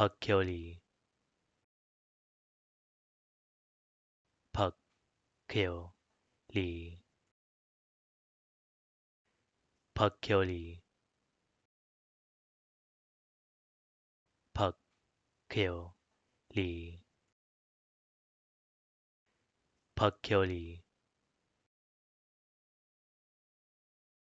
박결이 박결이 박결이 박결이 박결이